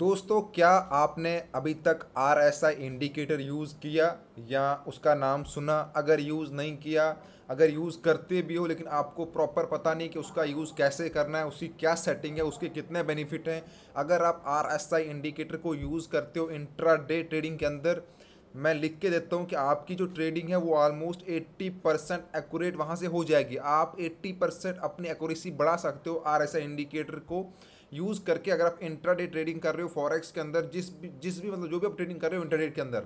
दोस्तों क्या आपने अभी तक R S I indicator use किया या उसका नाम सुना अगर यूज़ नहीं किया अगर यूज़ करते भी हो लेकिन आपको प्रॉपर पता नहीं कि उसका यूज़ कैसे करना है उसकी क्या सेटिंग है उसके कितने बेनिफिट हैं अगर आप आर एस आई इंडिकेटर को यूज़ करते हो इंट्रा डे ट्रेडिंग के अंदर मैं लिख के देता हूँ कि आपकी जो ट्रेडिंग है वो ऑलमोस्ट 80 परसेंट एकूरेट वहाँ से हो जाएगी आप 80 परसेंट अपनी एकूरेसी बढ़ा सकते हो आर एस आई इंडिकेटर को यूज़ करके अगर आप इंट्राडे ट्रेडिंग कर रहे हो फॉरेक्स के अंदर जिस भी जिस भी मतलब जो भी आप ट्रेडिंग कर रहे हो इंटरनेट के अंदर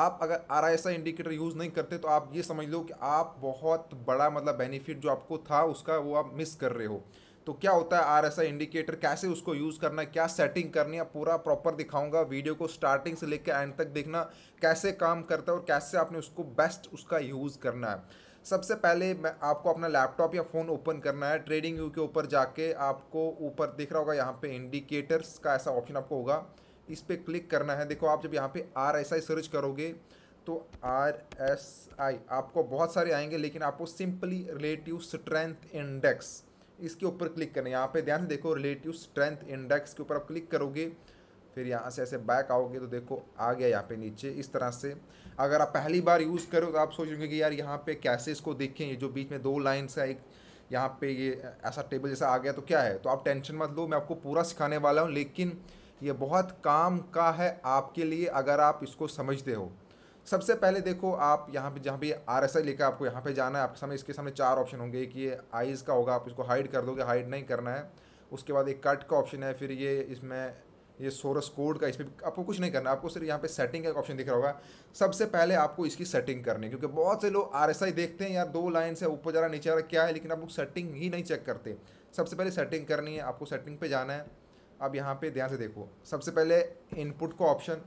आप अगर आर इंडिकेटर यूज़ नहीं करते तो आप ये समझ लो कि आप बहुत बड़ा मतलब बेनिफिट जो आपको था उसका वो आप मिस कर रहे हो तो क्या होता है आर इंडिकेटर कैसे उसको यूज़ करना है क्या सेटिंग करनी है पूरा प्रॉपर दिखाऊंगा वीडियो को स्टार्टिंग से लेकर एंड तक देखना कैसे काम करता है और कैसे आपने उसको बेस्ट उसका यूज़ करना है सबसे पहले मैं आपको अपना लैपटॉप या फ़ोन ओपन करना है ट्रेडिंग व्यू के ऊपर जाके आपको ऊपर देख रहा होगा यहाँ पे इंडिकेटर्स का ऐसा ऑप्शन आपको होगा इस पर क्लिक करना है देखो आप जब यहाँ पे आर एस आई सर्च करोगे तो आर एस आई आपको बहुत सारे आएंगे लेकिन आपको सिंपली रिलेटिव स्ट्रेंथ इंडेक्स इसके ऊपर क्लिक करना है यहाँ पे ध्यान से देखो रिलेटिव स्ट्रेंथ इंडेक्स के ऊपर आप क्लिक करोगे फिर यहाँ से ऐसे बैक आओगे तो देखो आ गया यहाँ पे नीचे इस तरह से अगर आप पहली बार यूज़ करो तो आप सोचोगे कि यार यहाँ पे कैसे इसको देखें ये जो बीच में दो लाइन्स है एक यहाँ पे ये ऐसा टेबल जैसा आ गया तो क्या है तो आप टेंशन मत लो मैं आपको पूरा सिखाने वाला हूँ लेकिन ये बहुत काम का है आपके लिए अगर आप इसको समझते हो सबसे पहले देखो आप यहाँ पे जहाँ पे आर एस आई लेकर आपको यहाँ पे जाना है आपके सामने इसके सामने चार ऑप्शन होंगे कि ये आइज़ का होगा आप इसको हाइड कर दोगे हाइड नहीं करना है उसके बाद एक कट का ऑप्शन है फिर ये इसमें ये सोरस कोड का इसमें आपको कुछ नहीं करना आपको सिर्फ यहाँ पे सेटिंग का ऑप्शन दिख रहा होगा सबसे पहले आपको इसकी सेटिंग करनी है क्योंकि बहुत से लोग आर देखते हैं यार दो लाइन से ऊपर जा रहा नीचे आ रहा क्या है लेकिन आप लोग सेटिंग ही नहीं चेक करते सबसे पहले सेटिंग करनी है आपको सेटिंग पर जाना है अब यहाँ पर ध्यान से देखो सबसे पहले इनपुट का ऑप्शन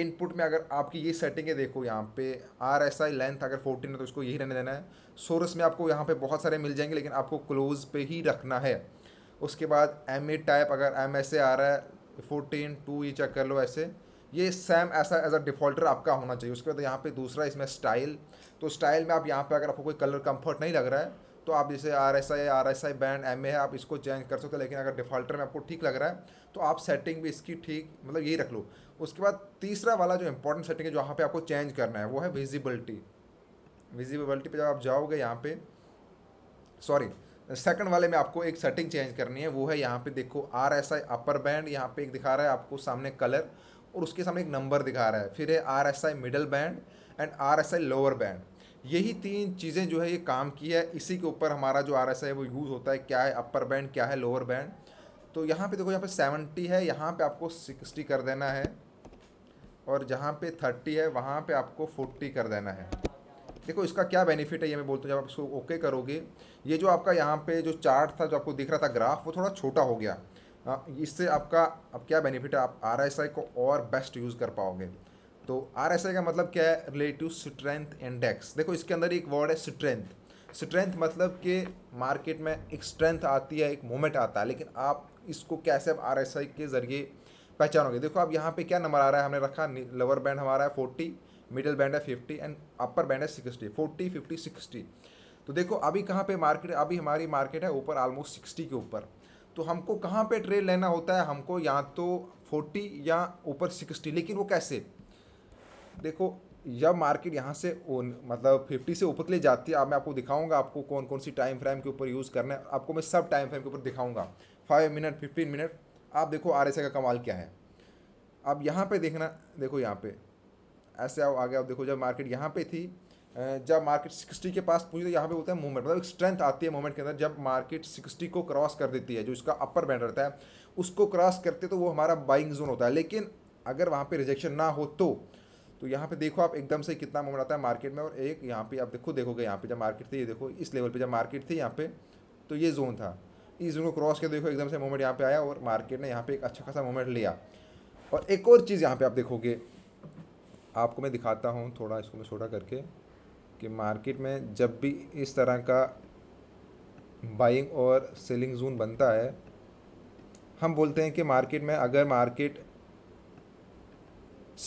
इनपुट में अगर आपकी ये सेटिंग है देखो यहाँ पे आर एस आई लेंथ अगर फोर्टीन है तो उसको यही रहने देना है सोरस में आपको यहाँ पे बहुत सारे मिल जाएंगे लेकिन आपको क्लोज पे ही रखना है उसके बाद एम ए टाइप अगर एम एस ए आ रहा है फोर्टीन टू ये चेक कर लो ऐसे ये सेम ऐसा एज अ डिफ़ॉल्टर आपका होना चाहिए उसके बाद यहाँ पे दूसरा इसमें स्टाइल तो स्टाइल में आप यहाँ पे अगर आपको कोई कलर कंफर्ट नहीं लग रहा है तो आप जैसे R S I R S I band M A है आप इसको चेंज कर सकते हो लेकिन अगर डिफ़ॉल्टर में आपको ठीक लग रहा है तो आप सेटिंग भी इसकी ठीक मतलब यही रख लो उसके बाद तीसरा वाला जो इंपॉर्टेंट सेटिंग है जो यहाँ पर आपको चेंज करना है वो है विजिबिलिटी विजिबिलिटी पर जब आप जाओगे यहाँ पर सॉरी सेकंड वाले में आपको एक सेटिंग चेंज करनी है वो है यहाँ पे देखो R S I upper band यहाँ पे एक दिखा रहा है आपको सामने कलर और उसके सामने एक नंबर दिखा रहा है फिर है R S I middle band and R S I lower band यही तीन चीज़ें जो है ये काम की है इसी के ऊपर हमारा जो आर एस आई है वो यूज़ होता है क्या है अपर बैंड क्या है लोअर बैंड तो यहाँ पर देखो यहाँ पे सेवेंटी है यहाँ पर आपको सिक्सटी कर देना है और जहाँ पे थर्टी है वहाँ पे आपको फोर्टी कर देना है देखो इसका क्या बेनिफिट है ये मैं बोलता हूँ जब आप इसको ओके करोगे ये जो आपका यहाँ पे जो चार्ट था जो आपको दिख रहा था ग्राफ वो थोड़ा छोटा हो गया हाँ, इससे आपका अब क्या बेनिफिट है आप आर को और बेस्ट यूज़ कर पाओगे तो आर का मतलब क्या है रिलेटिव स्ट्रेंथ इंडेक्स देखो इसके अंदर एक वर्ड है स्ट्रेंथ स्ट्रेंथ मतलब कि मार्केट में एक स्ट्रेंथ आती है एक मोमेंट आता है लेकिन आप इसको कैसे आप आर के ज़रिए पहचानोगे देखो आप यहाँ पे क्या नंबर आ रहा है हमने रखा लोअर बैंड हमारा है फोर्टी मिडिल बैंड है फिफ्टी एंड अपर बैंड है सिक्सटी फोर्टी फिफ्टी सिक्सटी तो देखो अभी कहाँ पे मार्केट अभी हमारी मार्केट है ऊपर ऑलमोस्ट सिक्सटी के ऊपर तो हमको कहाँ पे ट्रेड लेना होता है हमको या तो फोर्टी या ऊपर सिक्सटी लेकिन वो कैसे देखो जब मार्केट यहाँ से मतलब फिफ्टी से ऊपर के लिए जाती है अब मैं आपको दिखाऊंगा आपको कौन कौन सी टाइम फ्रेम के ऊपर यूज़ करना है आपको मैं सब टाइम फ्रेम के ऊपर दिखाऊंगा फाइव मिनट फिफ्टीन मिनट आप देखो आर का कमाल क्या है अब यहाँ पे देखना देखो यहाँ पे ऐसे आओ आगे आओ देखो जब मार्केट यहाँ पे थी जब मार्केट सिक्सटी के पास पूछी तो यहाँ पे बोलते हैं मूवमेंट मतलब स्ट्रेंथ आती है मूवमेंट के अंदर जब मार्केट सिक्सटी को क्रॉस कर देती है जो इसका अपर बैंड रहता है उसको क्रॉस करते तो वो हमारा बाइंग जोन होता है लेकिन अगर वहाँ पे रिजेक्शन ना हो तो तो यहाँ पे देखो आप एकदम से कितना मूवमेंट आता है मार्केट में और एक यहाँ पे आप देखो देखोगे यहाँ पे जब मार्केट थी ये देखो इस लेवल पे जब मार्केट थी यहाँ पे तो ये जोन था इस जोन को क्रॉस कर देखो एकदम से मूवमेंट यहाँ पे आया और मार्केट ने यहाँ पे एक अच्छा खासा मूवमेंट लिया और एक और चीज़ यहाँ पे आप देखोगे आपको मैं दिखाता हूँ थोड़ा इसको मैं छोटा करके कि मार्केट में जब भी इस तरह का बाइंग और सेलिंग जोन बनता है हम बोलते हैं कि मार्केट में अगर मार्केट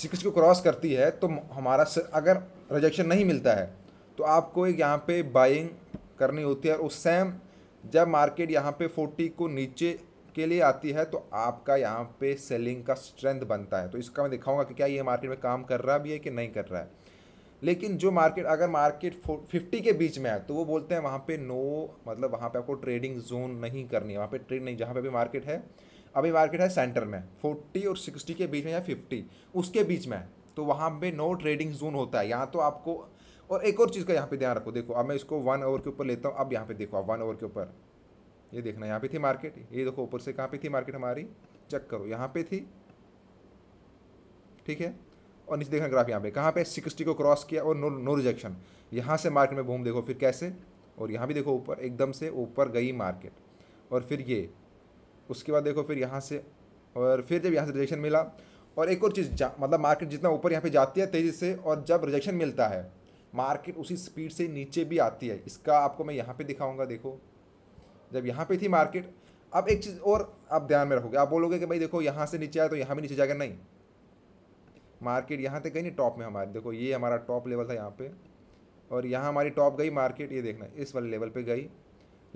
सिक्स को क्रॉस करती है तो हमारा अगर रिजेक्शन नहीं मिलता है तो आपको एक यहाँ पे बाइंग करनी होती है और उस सेम जब मार्केट यहाँ पे फोर्टी को नीचे के लिए आती है तो आपका यहाँ पे सेलिंग का स्ट्रेंथ बनता है तो इसका मैं दिखाऊंगा कि क्या ये मार्केट में काम कर रहा भी है कि नहीं कर रहा है लेकिन जो मार्केट अगर मार्केट फिफ्टी के बीच में है तो वो बोलते हैं वहाँ पे नो मतलब वहाँ पे आपको ट्रेडिंग जोन नहीं करनी है वहाँ पे ट्रेड नहीं जहाँ पे भी मार्केट है अभी मार्केट है सेंटर में फोर्टी और सिक्सटी के बीच में या फिफ्टी उसके बीच में तो वहाँ पे नो ट्रेडिंग जोन होता है यहाँ तो आपको और एक और चीज़ का यहाँ पे ध्यान रखो देखो अब मैं इसको वन ओवर के ऊपर लेता हूँ अब यहाँ पे देखो आप वन ओवर के ऊपर ये देखना यहाँ पे थी मार्केट ये देखो ऊपर से कहाँ पे थी मार्केट हमारी चेक करो यहाँ पे थी ठीक है और नीचे देखना ग्राफ यहाँ पे कहाँ पे सिक्सटी को क्रॉस किया और नो नो रिजेक्शन यहाँ से मार्केट में घूम देखो फिर कैसे और यहाँ भी देखो ऊपर एकदम से ऊपर गई मार्केट और फिर ये उसके बाद देखो फिर यहाँ से और फिर जब यहाँ से रिजेक्शन मिला और एक और चीज़ मतलब मार्केट जितना ऊपर यहाँ पर जाती है तेज़ी से और जब रिजेक्शन मिलता है मार्केट उसी स्पीड से नीचे भी आती है इसका आपको मैं यहाँ पे दिखाऊंगा देखो जब यहाँ पे थी मार्केट अब एक चीज़ और आप ध्यान में रखोगे आप बोलोगे कि भाई देखो यहाँ से नीचे आया तो यहाँ भी नीचे जाकर नहीं मार्केट यहाँ तक गई नहीं टॉप में हमारे देखो ये हमारा टॉप लेवल था यहाँ पे और यहाँ हमारी टॉप गई मार्केट ये देखना इस वाले लेवल पे गई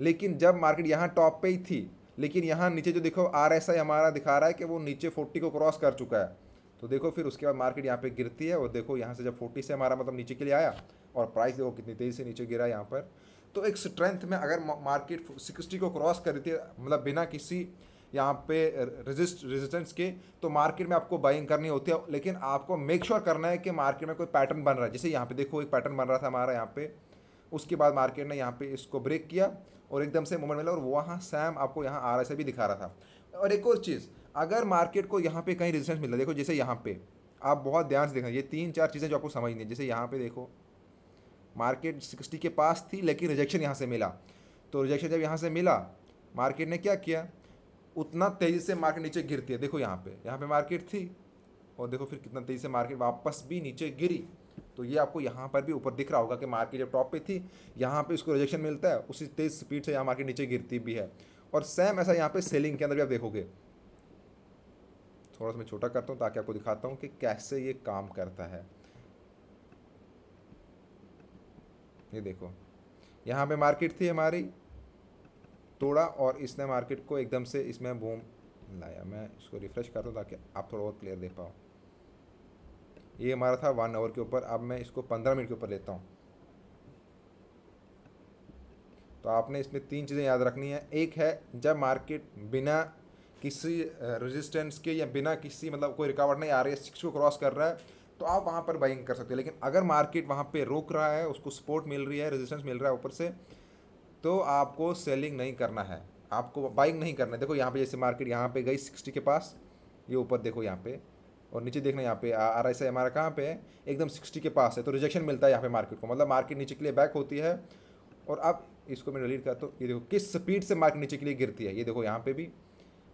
लेकिन जब मार्केट यहाँ टॉप पे ही थी लेकिन यहाँ नीचे जो देखो आर एस आई हमारा दिखा रहा है कि वो नीचे फोर्टी को क्रॉस कर चुका है तो देखो फिर उसके बाद मार्केट यहाँ पे गिरती है और देखो यहाँ से जब फोर्टी से हमारा मतलब नीचे के लिए आया और प्राइस देखो कितनी तेज़ी से नीचे गिरा यहाँ पर तो एक स्ट्रेंथ में अगर मार्केट सिक्सटी को क्रॉस कर देती है मतलब बिना किसी यहाँ पे रेजिस्ट रेजिस्टेंस के तो मार्केट में आपको बाइंग करनी होती है लेकिन आपको मेक श्योर sure करना है कि मार्केट में कोई पैटर्न बन रहा है जैसे यहाँ पे देखो एक पैटर्न बन रहा था हमारा यहाँ पे उसके बाद मार्केट ने यहाँ पे इसको ब्रेक किया और एकदम से मूवमेंट मिला और वहाँ सैम आपको यहाँ आर से भी दिखा रहा था और एक और चीज़ अगर मार्केट को यहाँ पे कहीं रेजिस्टेंस मिल रहा है देखो जैसे यहाँ पे आप बहुत ध्यान से देखना ये तीन चार चीज़ें जो आपको समझनी है जैसे यहाँ पे देखो मार्केट सिक्सटी के पास थी लेकिन रिजेक्शन यहाँ से मिला तो रिजेक्शन जब यहाँ से मिला मार्केट ने क्या किया उतना तेज़ी से मार्केट नीचे गिरती है देखो यहाँ पे यहाँ पे मार्केट थी और देखो फिर कितना तेज़ी से मार्केट वापस भी नीचे गिरी तो ये आपको यहाँ पर भी ऊपर दिख रहा होगा कि मार्केट जब टॉप पे थी यहाँ पे उसको रिजेक्शन मिलता है उसी तेज़ स्पीड से यहाँ मार्केट नीचे गिरती भी है और सेम ऐसा यहाँ पर सेलिंग के अंदर भी आप देखोगे थोड़ा सा मैं छोटा करता हूँ ताकि आपको दिखाता हूँ कि कैसे ये काम करता है ये देखो यहाँ पे मार्केट थी हमारी तोड़ा और इसने मार्केट को एकदम से इसमें बूम लाया मैं इसको रिफ़्रेश करता हूँ ताकि आप थोड़ा और क्लियर देख पाओ ये हमारा था वन आवर के ऊपर अब मैं इसको पंद्रह मिनट के ऊपर लेता हूँ तो आपने इसमें तीन चीज़ें याद रखनी है एक है जब मार्केट बिना किसी रेजिस्टेंस के या बिना किसी मतलब कोई रिकावट नहीं आ रही है सिक्स को क्रॉस कर रहा है तो आप वहाँ पर बाइंग कर सकते हो लेकिन अगर मार्केट वहाँ पर रोक रहा है उसको सपोर्ट मिल रही है रेजिस्टेंस मिल रहा है ऊपर से तो आपको सेलिंग नहीं करना है आपको बाइंग नहीं करना है देखो यहाँ पे जैसे मार्केट यहाँ पे गई सिक्सटी के पास ये ऊपर देखो यहाँ पे और नीचे देखना यहाँ पे आर एस आई हमारा कहाँ पे है एकदम सिक्सटी के पास है तो रिजेक्शन मिलता है यहाँ पे मार्केट को मतलब मार्केट नीचे के लिए बैक होती है और अब इसको मैं डिलीट करता हूँ ये देखो किस स्पीड से मार्केट नीचे के लिए गिरती है ये देखो यहाँ पे भी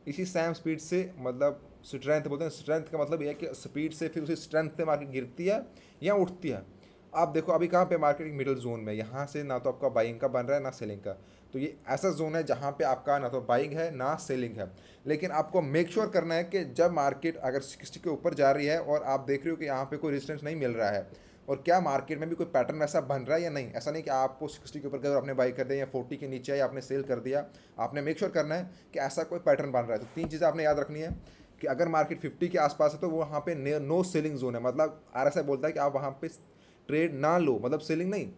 इसी सेम स्पीड से मतलब स्ट्रेंथ बोलते हैं स्ट्रेंथ का मतलब यह है कि स्पीड से फिर उसी स्ट्रेंथ से मार्केट गिरती है या उठती है आप देखो अभी कहाँ पे मार्केट मिडिल जोन में यहाँ से ना तो आपका बाइंग का बन रहा है ना सेलिंग का तो ये ऐसा जोन है जहाँ पे आपका ना तो बाइंग है ना सेलिंग है लेकिन आपको मेक श्योर sure करना है कि जब मार्केट अगर सिक्सटी के ऊपर जा रही है और आप देख रहे हो कि यहाँ पे कोई रिस्टेंस नहीं मिल रहा है और क्या मार्केट में भी कोई पैटर्न वैसा बन रहा है या नहीं ऐसा नहीं कि आपको सिक्सटी के ऊपर अगर आपने बाई कर दिया या फोर्टी के नीचे या आपने सेल कर दिया आपने मेक श्योर करना है कि ऐसा कोई पैटर्न बन रहा है तो तीन चीज़ें आपने याद रखनी है कि अगर मार्केट फिफ्टी के आसपास है तो वहाँ पर नो सेलिंग जोन है मतलब आर बोलता है कि आप वहाँ पर ट्रेड ना लो मतलब सेलिंग नहीं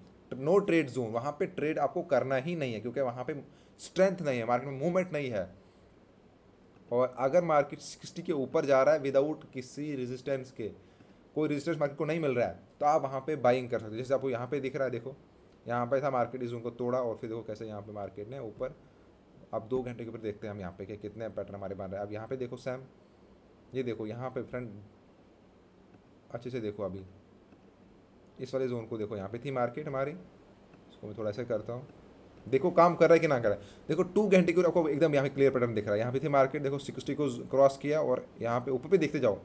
नो ट्रेड जोन वहाँ पर ट्रेड आपको करना ही नहीं है क्योंकि वहाँ पर स्ट्रेंथ नहीं है मार्केट में मूवमेंट नहीं है और अगर मार्केट सिक्सटी के ऊपर जा रहा है विदाउट किसी रेजिस्टेंस के कोई रजिस्टर्स मार्केट को नहीं मिल रहा है तो आप वहाँ पे बाइंग कर सकते हो जैसे आपको यहाँ पे दिख रहा है देखो यहाँ पे था मार्केट इस उनको तोड़ा और फिर देखो कैसे यहाँ पे मार्केट ने ऊपर अब दो घंटे के ऊपर देखते हैं हम यहाँ पे कि कितने पैटर्न हमारे बन रहे हैं अब यहाँ पे देखो सैम ये देखो यहाँ पे फ्रेंड अच्छे से देखो अभी इस वाले जोन को देखो यहाँ पे थी मार्केट हमारी इसको मैं थोड़ा सा करता हूँ देखो काम कर रहा है कि ना कर रहा है देखो टू घंटे के ऊपर आपको एकदम यहाँ पे क्लियर पैटर्न दिख रहा है यहाँ पे थी मार्केट देखो सिक्सटी को क्रॉस किया और यहाँ पे ऊपर भी देखते जाओ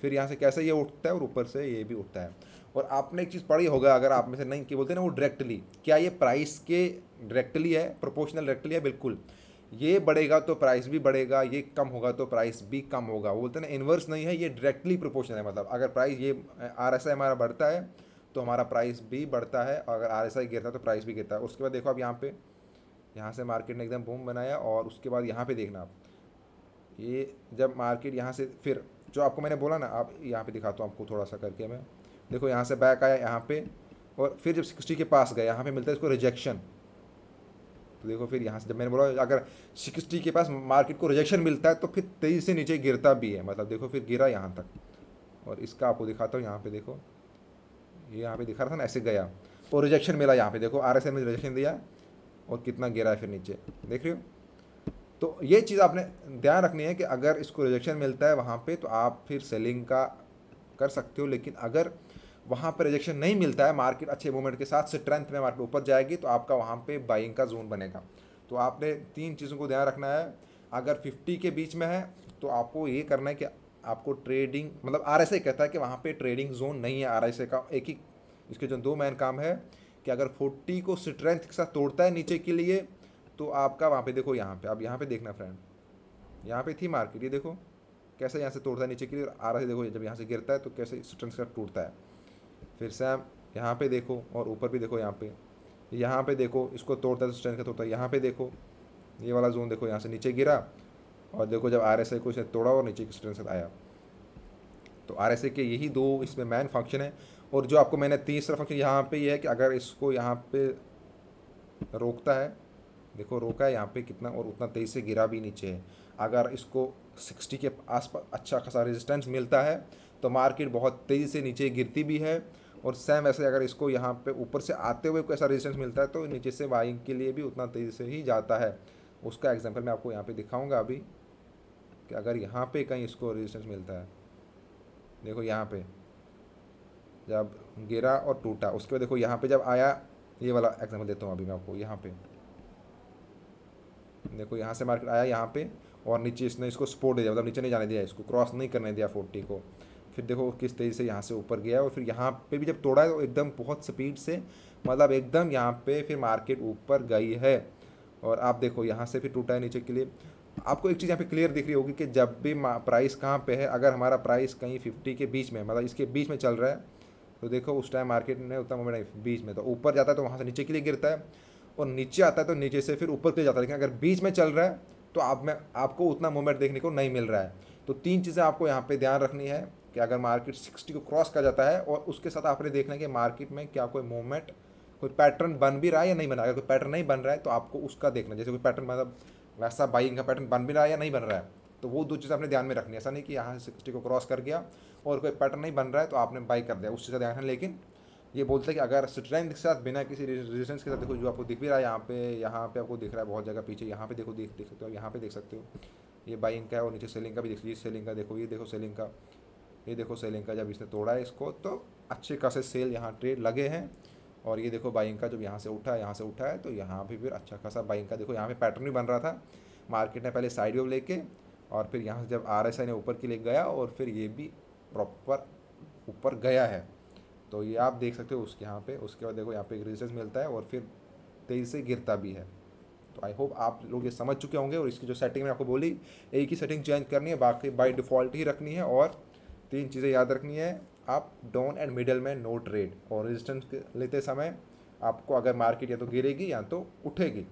फिर यहाँ से कैसे ये उठता है और ऊपर से ये भी उठता है और आपने एक चीज़ पढ़ी होगा अगर आप में से नहीं कि बोलते हैं ना वो डायरेक्टली क्या ये प्राइस के डायरेक्टली है प्रोपोर्शनल डायरेक्टली है बिल्कुल ये बढ़ेगा तो प्राइस भी बढ़ेगा ये कम होगा तो प्राइस भी कम होगा वो बोलते हैं ना इन्वर्स नहीं है ये डायरेक्टली प्रोपोर्शनल है मतलब अगर प्राइस ये आर एस आई हमारा बढ़ता है तो हमारा प्राइस भी बढ़ता है अगर आर एस आई गिरता है तो प्राइस भी गिरता है उसके बाद देखो आप यहाँ पर यहाँ से मार्केट ने एकदम बूम बनाया और उसके बाद यहाँ पर देखना आप ये जब मार्केट यहाँ से फिर जो आपको मैंने बोला ना आप यहाँ पे दिखाता हूँ आपको थोड़ा सा करके मैं देखो यहाँ से बैक आया यहाँ पे और फिर जब सिक्सटी के पास गया यहाँ पे मिलता है इसको रिजेक्शन तो देखो फिर यहाँ से जब मैंने बोला अगर सिक्सटी के पास मार्केट को रिजेक्शन मिलता है तो फिर तेज़ी से नीचे गिरता भी है मतलब देखो फिर गिरा यहाँ तक और इसका आपको दिखाता हूँ यहाँ पर देखो ये यहाँ पर दिखा रहा था ना ऐसे गया और रिजेक्शन मिला यहाँ पर देखो आर एस रिजेक्शन दिया और कितना गिरा है फिर नीचे देख रहे हो तो ये चीज़ आपने ध्यान रखनी है कि अगर इसको रिजेक्शन मिलता है वहाँ पे तो आप फिर सेलिंग का कर सकते हो लेकिन अगर वहाँ पर रिजेक्शन नहीं मिलता है मार्केट अच्छे मूवमेंट के साथ स्ट्रेंथ में मार्केट ऊपर जाएगी तो आपका वहाँ पे बाइंग का जोन बनेगा तो आपने तीन चीज़ों को ध्यान रखना है अगर 50 के बीच में है तो आपको ये करना है कि आपको ट्रेडिंग मतलब आर कहता है कि वहाँ पर ट्रेडिंग जोन नहीं है आर का एक ही इसके जो दो मैन काम है कि अगर फोर्टी को स्ट्रेंथ के साथ तोड़ता है नीचे के लिए तो आपका वहाँ पे देखो यहाँ पे अब यहाँ पे देखना फ्रेंड यहाँ पे थी मार्केट ये देखो कैसे यहाँ से तोड़ता है नीचे के लिए आ रहा है देखो जब यहाँ से गिरता है तो कैसे स्टूडेंट्स का टूटता है फिर सैम यहाँ पे देखो और ऊपर भी देखो यहाँ पे यहाँ पे देखो इसको तोड़ता है तो स्टैंड का तोड़ता है यहाँ पे देखो ये वाला जोन देखो यहाँ से नीचे गिरा और देखो जब आर एस आई को इसे तोड़ा और नीचे स्टूडेंट आया तो आर एस आई के यही दो इसमें मेन फंक्शन है और जो आपको मैंने तीसरा फंक्शन यहाँ पे ये यह है कि अगर इसको यहाँ पे रोकता है देखो रोका है यहाँ पे कितना और उतना तेज़ से गिरा भी नीचे है अगर इसको सिक्सटी के आसपास अच्छा खासा रेजिस्टेंस मिलता है तो मार्केट बहुत तेज़ी से नीचे गिरती भी है और सेम ऐसे अगर इसको यहाँ पे ऊपर से आते हुए कोई ऐसा रेजिस्टेंस मिलता है तो नीचे से बाइंग के लिए भी उतना तेज़ी से ही जाता है उसका एग्जाम्पल मैं आपको यहाँ पे दिखाऊंगा अभी कि अगर यहाँ पे कहीं इसको रेजिस्टेंस मिलता है देखो यहाँ पे जब गिरा और टूटा उसके बाद देखो यहाँ पे जब आया ये वाला एग्जाम्पल देता हूँ अभी मैं आपको यहाँ पर देखो यहाँ से मार्केट आया यहाँ पे और नीचे इसने इसको सपोर्ट दिया मतलब नीचे नहीं जाने दिया इसको क्रॉस नहीं करने दिया फोर्टी को फिर देखो किस तेज़ी से यहाँ से ऊपर गया और फिर यहाँ पे भी जब तोड़ा है तो एकदम बहुत स्पीड से मतलब एकदम यहाँ पे फिर मार्केट ऊपर गई है और आप देखो यहाँ से फिर टूटा है नीचे के लिए आपको एक चीज़ यहाँ पे क्लियर दिख रही होगी कि जब भी प्राइस कहाँ पे है अगर हमारा प्राइस कहीं फिफ्टी के बीच में मतलब इसके बीच में चल रहा है तो देखो उस टाइम मार्केट ने उतना मोमेंट बीच में तो ऊपर जाता है तो वहाँ से नीचे के लिए गिरता है और नीचे आता है तो नीचे से फिर ऊपर के जाता है लेकिन अगर बीच में चल रहा है तो आप में आपको उतना मूवमेंट देखने को नहीं मिल रहा है तो तीन चीज़ें आपको यहाँ पे ध्यान रखनी है कि अगर मार्केट सिक्सटी को क्रॉस कर जाता है और उसके साथ आपने देखना है कि मार्केट में क्या कोई मूवमेंट कोई पैटर्न बन भी रहा है या नहीं बना रहा है अगर कोई पैटर्न नहीं बन रहा है तो आपको उसका देखना जैसे कोई पैटर्न मतलब वैसा बाइंग का पैटर्न बन भी रहा है या नहीं बन रहा है तो वो दो चीज़ें आपने ध्यान में रखनी है ऐसा नहीं कि यहाँ से सिक्सटी को क्रॉस कर गया और कोई पैटर्न नहीं बन रहा है तो आपने बाई कर दिया उस चीज़ का ध्यान है लेकिन ये बोलता है कि अगर स्ट्रेंथ के साथ बिना किसी रेजिस्टेंस के साथ देखो जो आपको दिख भी रहा है यहाँ पे यहाँ पे आपको दिख रहा है बहुत जगह पीछे यहाँ पे देखो देख देख सकते हो यहाँ पे देख सकते हो ये बाइंग का है और नीचे सेलिंग का भी देख लीजिए सेलिंग का देखो ये देखो सेलिंग का ये देखो सेलिंग का जब इसने तोड़ा है इसको तो अच्छे खासे सेल यहाँ ट्रेड लगे हैं और ये देखो बाइंग का जब यहाँ से उठा है यहाँ से उठा है तो यहाँ पर फिर अच्छा खासा बाइंग का देखो यहाँ पे पैटर्न भी बन रहा था मार्केट ने पहले साइड वेव लेके और फिर यहाँ से जब आर एस आई ने ऊपर की ले गया और फिर ये भी प्रॉपर ऊपर गया है तो ये आप देख सकते हो उसके यहाँ पे उसके बाद देखो यहाँ पे एक रेजिस्टेंस मिलता है और फिर तेज़ी से गिरता भी है तो आई होप आप लोग ये समझ चुके होंगे और इसकी जो सेटिंग मैं आपको बोली एक ही सेटिंग चेंज करनी है बाकी बाई डिफ़ॉल्ट ही रखनी है और तीन चीज़ें याद रखनी है आप डाउन एंड मिडल में नो ट्रेड और रेजिस्टेंस लेते समय आपको अगर मार्केट या तो गिरेगी या तो उठेगी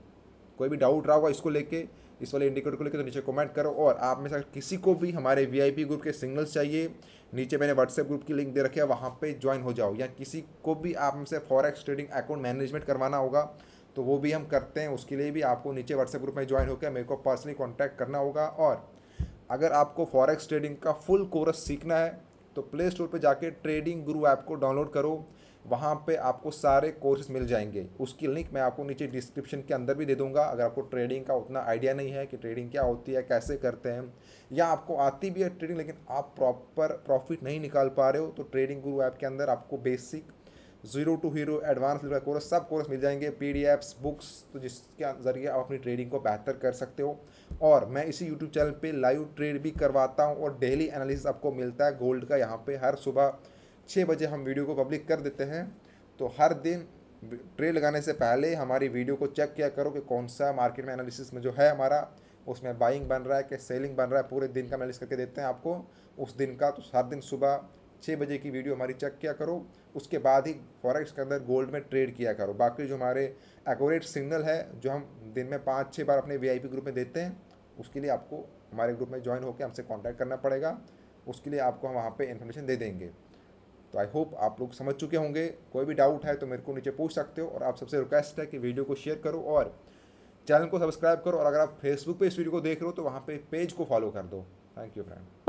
कोई भी डाउट रहा होगा इसको लेके इस वाले इंडिकेटर को लेकर तो नीचे कमेंट करो और आप में से किसी को भी हमारे वीआईपी ग्रुप के सिंगल्स चाहिए नीचे मैंने व्हाट्सएप ग्रुप की लिंक दे रखी है वहाँ पर ज्वाइन हो जाओ या किसी को भी आप से फॉरेक्स ट्रेडिंग अकाउंट मैनेजमेंट करवाना होगा तो वो भी हम करते हैं उसके लिए भी आपको नीचे व्हाट्सएप ग्रुप में ज्वाइन होकर मेरे को पर्सनली कॉन्टैक्ट करना होगा और अगर आपको फॉरेक्स ट्रेडिंग का फुल कोर्स सीखना है तो प्ले स्टोर पर जाके ट्रेडिंग गुरु ऐप को डाउनलोड करो वहाँ पे आपको सारे कोर्सेज मिल जाएंगे उसकी लिंक मैं आपको नीचे डिस्क्रिप्शन के अंदर भी दे दूँगा अगर आपको ट्रेडिंग का उतना आइडिया नहीं है कि ट्रेडिंग क्या होती है कैसे करते हैं या आपको आती भी है ट्रेडिंग लेकिन आप प्रॉपर प्रॉफिट नहीं निकाल पा रहे हो तो ट्रेडिंग गुरु ऐप के अंदर आपको basic zero to hero advance level course सब कोर्स मिल जाएंगे पी बुक्स तो जिसके अं-, ज़रिए आप अपनी ट्रेडिंग को बेहतर कर सकते हो और मैं इसी यूट्यूब चैनल पे लाइव ट्रेड भी करवाता हूँ और डेली एनालिसिस आपको मिलता है गोल्ड का यहाँ पे हर सुबह छः बजे हम वीडियो को पब्लिक कर देते हैं तो हर दिन ट्रेड लगाने से पहले हमारी वीडियो को चेक किया करो कि कौन सा मार्केट में एनालिसिस में जो है हमारा उसमें बाइंग बन रहा है कि सेलिंग बन रहा है पूरे दिन का एनालिस करके देते हैं आपको उस दिन का तो हर दिन सुबह छः बजे की वीडियो हमारी चेक किया करो उसके बाद ही फॉरेक्स के अंदर गोल्ड में ट्रेड किया करो बाकी जो हमारे एकोरेट सिग्नल है जो हम दिन में पाँच छः बार अपने वी ग्रुप में देते हैं उसके लिए आपको हमारे ग्रुप में ज्वाइन होकर हमसे कॉन्टैक्ट करना पड़ेगा उसके लिए आपको हम वहाँ पर इन्फॉर्मेशन दे देंगे तो आई होप आप लोग समझ चुके होंगे कोई भी डाउट है तो मेरे को नीचे पूछ सकते हो और आप सबसे रिक्वेस्ट है कि वीडियो को शेयर करो और चैनल को सब्सक्राइब करो और अगर आप फेसबुक पे इस वीडियो को देख रहे हो तो वहाँ पे पेज को फॉलो कर दो थैंक यू फ्रेंड